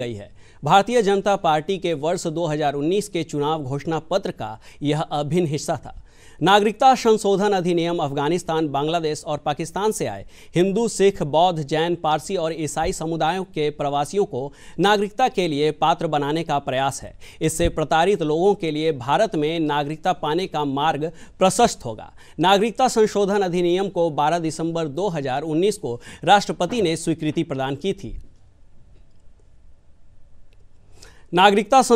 गई है भारतीय जनता पार्टी के वर्ष 2019 के चुनाव घोषणा पत्र का यह अभिन्न हिस्सा था नागरिकता संशोधन अधिनियम अफगानिस्तान बांग्लादेश और पाकिस्तान से आए हिंदू सिख बौद्ध जैन पारसी और ईसाई समुदायों के प्रवासियों को नागरिकता के लिए पात्र बनाने का प्रयास है इससे प्रताड़ित लोगों के लिए भारत में नागरिकता पाने का मार्ग प्रशस्त होगा नागरिकता संशोधन अधिनियम को 12 दिसंबर 2019 को राष्ट्रपति ने स्वीकृति प्रदान की थी नागरिकता